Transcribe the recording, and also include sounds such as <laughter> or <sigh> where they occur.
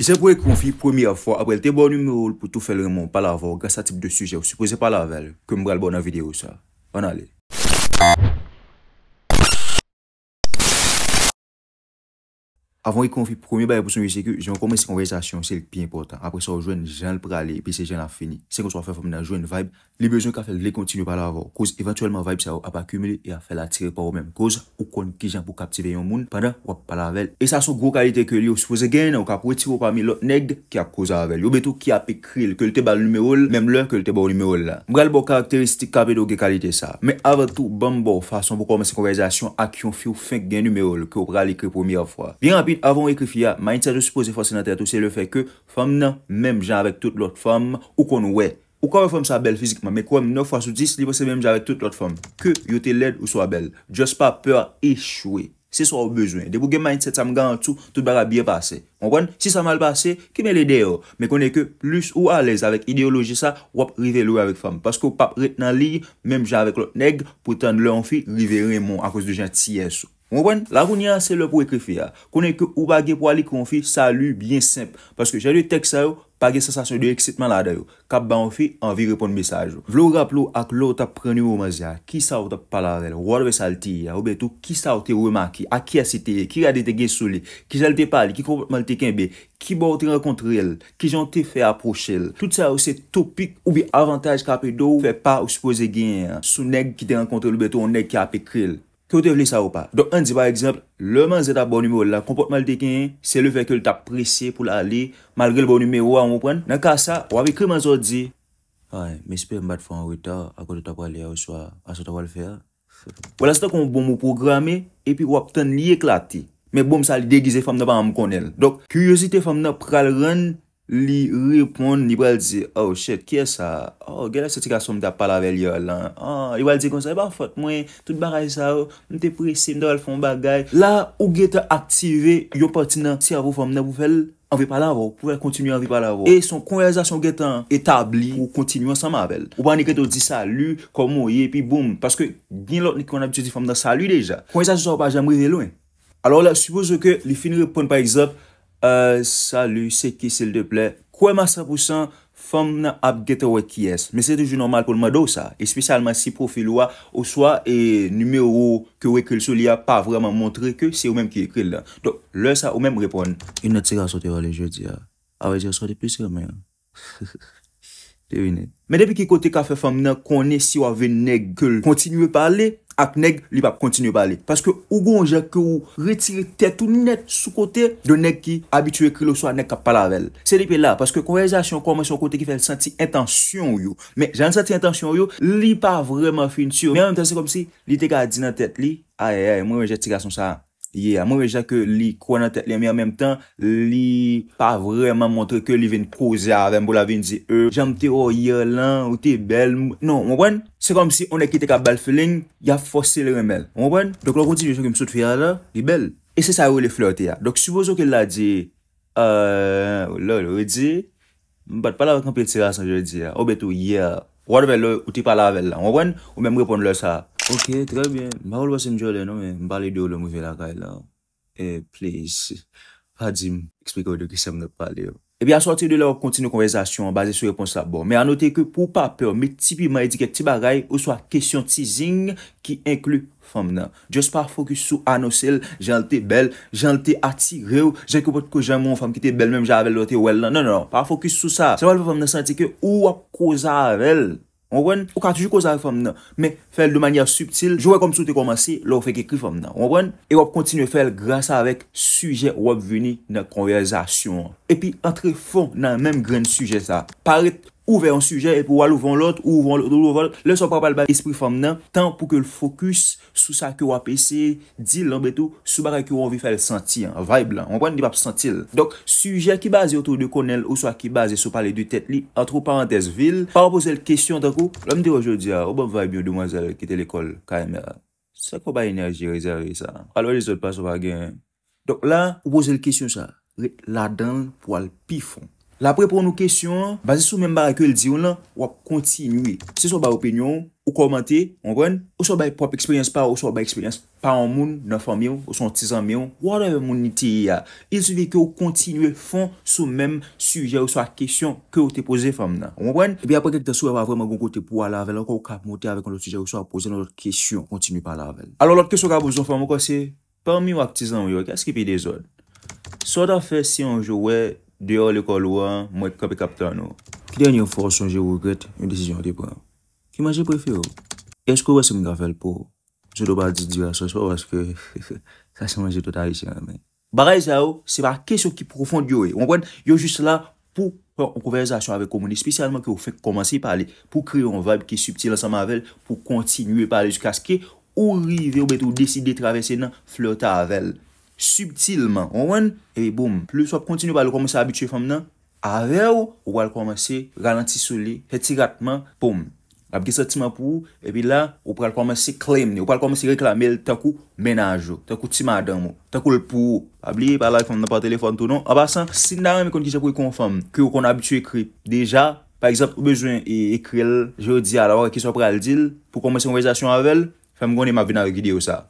ki se pou ek konfi premye fwa apre l te bon numero l pou tou fe l remon pala avon gas sa tip de suje ou supose pala avel, kem bral bon avide ou sa. An ale. Avon ki kon fi promye baye pou son yon seku, joun konmen sekonrealizasyon sel pi importan. Apre sa ou jwen jenl prale, pi se jenl a fini. Se kon so a fè fèm nan jwen vibe, li bezyon ka fèl li kontinu pala avò. Koz eventualman vibe sa ou ap akumile, ya fèl atire pa ou menm. Koz ou kon ki jen pou kaptive yon moun, padan wap pala avèl. E sa sou gro kalite ke li ou soufose gen, ou ka pou etir ou pa mi lot negd, ki ap koza avèl. Yo betou ki ap ekril, ke lte bal numeol, mem lèr ke lte bal numeol la. Mbrel bo karakteristik ka bedo ge kalite sa. Afon ekrifiya, main tse de supoze fwase nan tete ou se le fe ke fwam nan mem jen avèk tout lot fwam ou kon wè. Ou kon wè fwam sa bel fizikman, me kwen nou fwase ou dis, li pou se mem jen avèk tout lot fwam. Ke yote led ou swa bel. Just pa pèr e chouè. Se swa ou bezwen. De pou gen main tse tam gan an tou, tout bala biye pase. On kon, si sa mal pase, ki men le deyo. Me kon e ke plus ou alèz avèk ideoloji sa, wap rive lou avèk fwam. Paske ou pap ret nan li, mem jen avèk lot neg, pou tan lè an fi, rive remon akos de jen tsyè sou. Mwenwen, lakoun ya se lè pou ekrifi ya. Kounen ke ou bagè pou alè konfi, sa lè bien simp. Paske jè lè tek sa yo, bagè sensasyon de eksitman la da yo. Kap ba anfi, anvi repon mesaj yo. Vlou rap lò ak lò tap preny wou mazi ya. Ki sa wot ap palare, wad wè sa lè ti ya. Ou betou, ki sa wot te wè maki, a ki a siteye, ki rade te gen souli, ki jè lè te pali, ki kropat mal te kenbe, ki bò wot te renkontre el, ki jantè fè aproche el. Tout sa wè se topik ou bi avantaj kapè do, fè pa ou suppose gen, sou neg ki Kyo te vle sa ou pa. Dok an di ba ekzamp, le man ze ta bon nume ou la, kompotman li te ken, se le fek yo li ta presye pou la li, malre li bon nume ou an wopan. Nan ka sa, wap e kreman zo di, ay, mespe mbate fwa an wita, akou li ta pali a ou swa, aso ta walfe a. Wala se ta kon bon mwou programe, epi wap ten li eklati. Men bon sa li degize fam nan pa an mkonel. Dok, kuyosite fam nan pral renn, Li repon, li wèl di, oh shit, kye sa? Oh, gè lè sè ti kwa som da pala vèl yòl lan? Oh, li wèl di kon sa, e ba fote mwen, tout baray oh, sa ou, mè depresi, mdè wèl fon bagay. La, ou gè te aktive, yon pati nan, si avou fòm nan wou fèl, anvè pala avò, pou wèl kontinu anvè pala avò. E son konverzasyon gè tan etabli pou kontinu anvèl. Ou wèl ni gè te di salu, komo, ye, pi boum. Paske, gen lòt ni kon abitou di fòm nan salu deja. Konverzasyon sa wè pa Euh, salut, c'est qui s'il te plaît? Kouè ma sa poussant, fòm nan ap gete wè ki es. Mè sè de jù normal pou l'ma dò sa. Espesyalman si profil wè ou swa, e numèrou kè wè kèl sou li a, pa vreman montré kè, sè ou mèm ki ekre l'dan. Don, lè sa ou mèm repon. Yon nat sè ka sote wè lè jè di a. A wè di a sote pè sè mè. Men depi ki kote ka fefam nan kone si wave neg gul kontinuwe pale ak neg li pa kontinuwe pale. Paske ou goun jake ou retire tete ou net sou kote de neg ki abitue krilo so anek ap pale avel. Se depi la, paske korelizasyon kome son kote ki fèl senti intansyon yo. Men jan senti intansyon yo, li pa vreman finsyon. Men anwen tese kom si, li te ka adi nan tete li, aye aye mwen jate tiga son sa. Ye ya, mwen veja ke li kwa nan tek li an mi an menm tan, li pa vreman montre ke li ven kouze aven pou la ven di e. Jam te oye lan, ou te bel. Non, mwen gwen, se konm si one kite ka bel feling, ya fosi le remel. Mwen gwen, dok lor ou di yon ki msou tfira la, li bel. E se sa ou le flote ya. Dok subozo ke la di, eee, lor ou re di, mwen bat pala wak anpil tira san je di ya. Ou bet ou ye, wad vel lor ou te pala vel la. Mwen gwen, ou men mwepon lor sa a. Ok, trebyen, mba ou lwa senjole nou men, mbale de ou lwa mouve la gaye la. Eh, please, pa di m ekspeke ou de kisem nou pale yo. E bi a sorti de lwa kontinu konvezasyon, base sou repons la bon. Me anote ke pou pa pe, me tipi ma edike ti ba gaye ou swa kesyon ti zing ki inklu fam nan. Just pa fokus sou anosel, jan lte bel, jan lte atire ou, jen kou pot ko jan moun fam ki te bel menm, jan avel lwa te wel nan. Nan nan nan, pa fokus sou sa. Se lwa lwa fam nan senti ke ou wakouza avel, Onwen, ou ka toujou ko zare fòm nan, me fèl de manya subtil, jowè kom sou te komansi, lò ou fèk ekri fòm nan. Onwen, e wop kontinu fèl gransa avèk sujè wop veni nan konverzasyon. Epi, antre fon nan mèm gren sujè sa, paret, Ouve yon sujè, e pou wale ouvan lot, ouvan lout, ouvan lout, lè sou pa pal bal espri fam nan, tan pou ke l fokus sou sa ki wap ese, di l anbetou, sou baka ki wan vi fèl senti, vaib lan, anpwen di wap sentil. Donk, sujè ki baze outou di konel ou sou a ki baze sou pale di tèt li, antrou parantez vil, pa wap pose l kèsyon takou, lèm di wajodi a, waban vaib yon dimwazèl ki tè l ekol, kèy mè, sa kwa ba enerji rezèri sa, alwè l seot pa sou bagè, donk la, wap pose l kèsyon sa, ladan wale pifon. La pre pou nou kesyon, basi sou men barakou el diyon la, wak kontinuy. Se sou ba opinyon, ou komante, onkwen, ou sou ba e prop eksperyans pa, ou sou ba eksperyans pa an moun, 9 an miyon, ou sou an tizan miyon, whatever moun niti ya. Il souvi ki ou kontinuy fon sou men suje ou sou a kesyon ke ou te pose fam nan, onkwen. E bi apre kek de sou wap avreman goun kote pou walavel, an kon wak apmote avreman kon lout suje ou sou a pose nan lout kesyon kontinuy palavel. Alon lout kesyon wak apmouzoun fam, wak wak se, parmi wak tizan wyo, kase ki pi de zon? So da Dè non. <laughs> oh, yo lè eh. kol wè, mwè kèpè kaptè an wè. Kè dè yon yon fòr son jè wè gèt, yon desijyon dè pwè an. Kè man jè pwè fè wè wè? Kè eskò wè se mwen gafè lè pou? Jè do ba di di la son, jwè wè sè mwen jè touta isi an mè. Baray zè wè wè, se wè a kesyon ki profond yowè. Wan kwen, yon jist la pou pran konverizasyon avè komouni, spesialman kè wè fè komanse palè, pou kriw an vèb ki subtil an saman avèl, pou kontinu e palè juk aske, subtilman, ouwen, e boum. Plou sou ap kontinu pal ou komanse abitue fòm nan, ave ou, ou pal komanse ralanti sou li, feti ratman, poum. Rabge sa ti man pou ou, epi la, ou pal komanse klem ni, ou pal komanse reklamel takou menaj ou, takou ti madan ou, takou l pou ou. Able, pal la fòm nan pa telefon tou nou. A basan, sin nare mi kon ki se pou kon fòm, ki ou kon abitue ekri, deja, pa egzap, ou bezwen e ekri el, jodi ala or, e ki sou ap pral dil, pou komanse konverizasyon ave el, fèm gwen e ma vina re gidye ou sa.